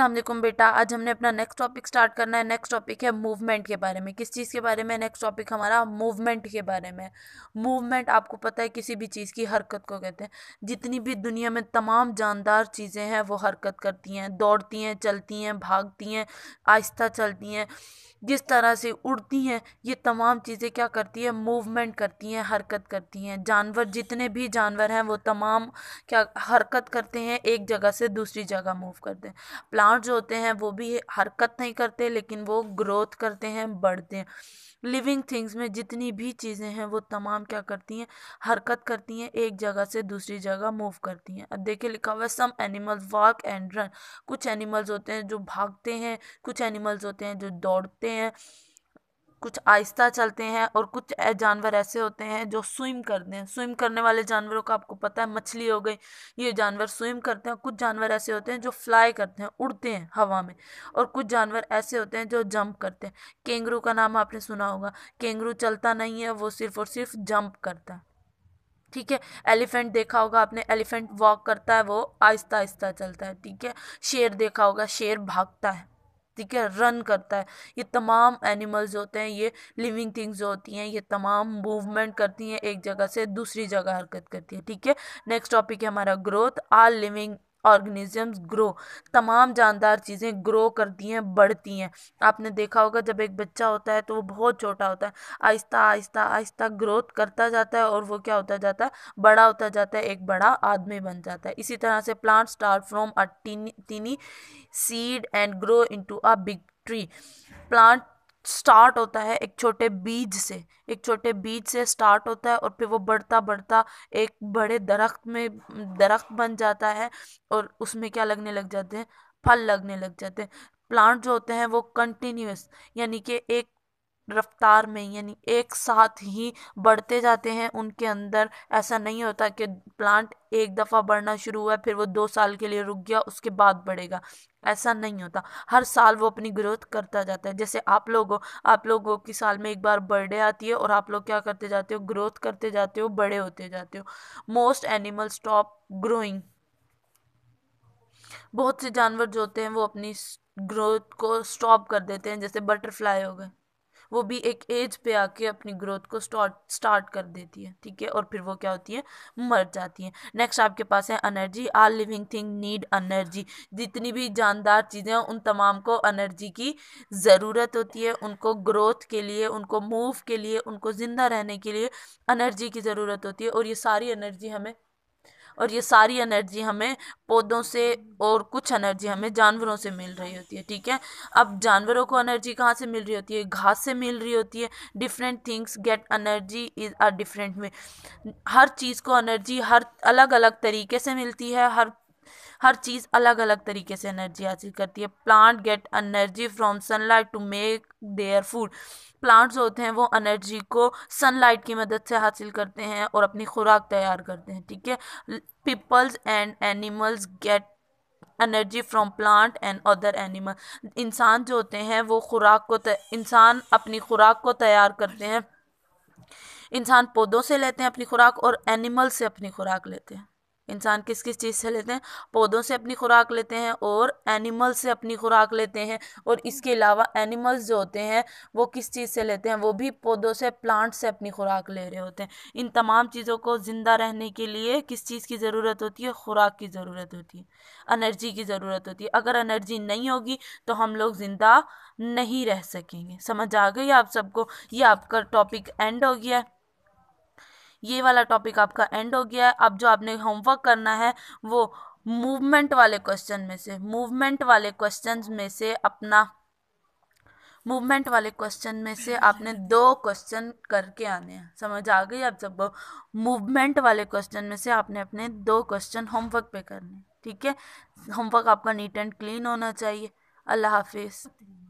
असलम बेटा आज हमने अपना नेक्स्ट टॉपिक स्टार्ट करना है नेक्स्ट टॉपिक है मूवमेंट के बारे में किस चीज़ के बारे में नेक्स्ट टॉपिक हमारा मूवमेंट के बारे में मूवमेंट आपको पता है किसी भी चीज़ की हरकत को कहते हैं जितनी भी दुनिया में तमाम जानदार चीज़ें हैं वो हरकत करती हैं दौड़ती हैं चलती हैं भागती हैं आहिस्ता चलती हैं जिस तरह से उड़ती हैं ये तमाम चीज़ें क्या करती हैं मूवमेंट करती हैं हरकत करती हैं जानवर जितने भी जानवर हैं वो तमाम क्या हरकत करते हैं एक जगह से दूसरी जगह मूव करते हैं जो होते हैं वो भी हरकत नहीं करते लेकिन वो ग्रोथ करते हैं बढ़ते हैं लिविंग थिंग्स में जितनी भी चीज़ें हैं वो तमाम क्या करती हैं हरकत करती हैं एक जगह से दूसरी जगह मूव करती हैं अब देखिए लिखा हुआ है some animals walk and run कुछ एनिमल्स होते हैं जो भागते हैं कुछ एनिमल्स होते हैं जो दौड़ते हैं कुछ आहिस्ता चलते हैं और कुछ जानवर ऐसे होते हैं जो स्विम करते हैं स्विम करने वाले जानवरों का आपको पता है मछली हो गई ये जानवर स्विम करते हैं कुछ जानवर ऐसे होते हैं जो फ्लाई करते हैं उड़ते हैं हवा में और कुछ जानवर ऐसे होते हैं जो जंप करते हैं केंगरू का नाम आपने सुना होगा केंगरू चलता नहीं है वो सिर्फ और सिर्फ जंप करता है ठीक है एलिफेंट देखा होगा आपने एलिफेंट वॉक करता है वो आहिस्ता आहिस्ता चलता है ठीक है शेर देखा होगा शेर भागता है ठीक है रन करता है ये तमाम एनिमल्स होते हैं ये लिविंग थिंग्स होती हैं ये तमाम मूवमेंट करती हैं एक जगह से दूसरी जगह हरकत करती है ठीक है नेक्स्ट टॉपिक है हमारा growth all living organisms grow तमाम जानदार चीज़ें ग्रो करती हैं बढ़ती हैं आपने देखा होगा जब एक बच्चा होता है तो वो बहुत छोटा होता है आहिस्ता आहिस्ता आहिस्ता ग्रोथ करता जाता है और वो क्या होता जाता है बड़ा होता जाता है एक बड़ा आदमी बन जाता है इसी तरह से plant start from a tiny seed and grow into a big tree plant start होता है एक छोटे बीज से एक छोटे बीज से स्टार्ट होता है और फिर वो बढ़ता बढ़ता एक बड़े दरख्त में दरख्त बन जाता है और उसमें क्या लगने लग जाते हैं फल लगने लग जाते हैं प्लांट जो होते हैं वो कंटिन्यूस यानी कि एक रफ्तार में यानी एक साथ ही बढ़ते जाते हैं उनके अंदर ऐसा नहीं होता कि प्लांट एक दफ़ा बढ़ना शुरू हुआ फिर वो दो साल के लिए रुक गया उसके बाद बढ़ेगा ऐसा नहीं होता हर साल वो अपनी ग्रोथ करता जाता है जैसे आप लोगों आप लोगों की साल में एक बार बर्थडे आती है और आप लोग क्या करते जाते हो ग्रोथ करते जाते हो बड़े होते जाते हो मोस्ट एनिमल स्टॉप ग्रोइंग बहुत से जानवर जो होते हैं वो अपनी ग्रोथ को स्टॉप कर देते हैं जैसे बटरफ्लाई हो गए वो भी एक एज पे आके अपनी ग्रोथ को स्टार्ट स्टार्ट कर देती है ठीक है और फिर वो क्या होती है मर जाती है नेक्स्ट आपके पास है energy all living thing need energy जितनी भी जानदार चीज़ें हैं उन तमाम को एनर्जी की ज़रूरत होती है उनको ग्रोथ के लिए उनको मूव के लिए उनको ज़िंदा रहने के लिए एनर्जी की ज़रूरत होती है और ये सारी एनर्जी हमें और ये सारी एनर्जी हमें पौधों से और कुछ एनर्जी हमें जानवरों से मिल रही होती है ठीक है अब जानवरों को एनर्जी कहाँ से मिल रही होती है घास से मिल रही होती है different things get energy is are different में हर चीज़ को एनर्जी हर अलग अलग तरीके से मिलती है हर हर चीज़ अलग अलग तरीके से एनर्जी हासिल करती है plant get energy from sunlight to make their food plants होते हैं वो एनर्जी को सनलाइट की मदद से हासिल करते हैं और अपनी खुराक तैयार करते हैं ठीक है peoples and animals get energy from plant and other animal इंसान जो होते हैं वो खुराक को इंसान अपनी खुराक को तैयार करते हैं इंसान पौधों से लेते हैं अपनी खुराक और एनिमल से अपनी खुराक लेते हैं इंसान किस किस चीज़ से लेते हैं पौधों से अपनी खुराक लेते हैं और एनिमल्स से अपनी खुराक लेते हैं और इसके अलावा एनिमल्स जो होते हैं वो किस चीज़ से लेते हैं वो भी पौधों से प्लांट से अपनी खुराक ले रहे होते हैं इन तमाम चीज़ों को ज़िंदा रहने के लिए किस चीज़ की ज़रूरत होती है खुराक की ज़रूरत होती है एनर्जी की ज़रूरत होती है अगर एनर्जी नहीं होगी तो हम लोग ज़िंदा नहीं रह सकेंगे समझ आ गई आप सबको ये आपका टॉपिक एंड हो गया ये वाला टॉपिक आपका एंड हो गया है अब जो आपने होमवर्क करना है वो मूवमेंट वाले क्वेश्चन में से मूवमेंट वाले क्वेश्चन में से अपना मूवमेंट वाले क्वेश्चन में से आपने दो क्वेश्चन करके आने हैं समझ आ गई आप सब मूवमेंट वाले क्वेश्चन में से आपने अपने दो क्वेश्चन होमवर्क पे करने ठीक है होमवर्क आपका नीट एंड क्लीन होना चाहिए अल्लाह हाफिज़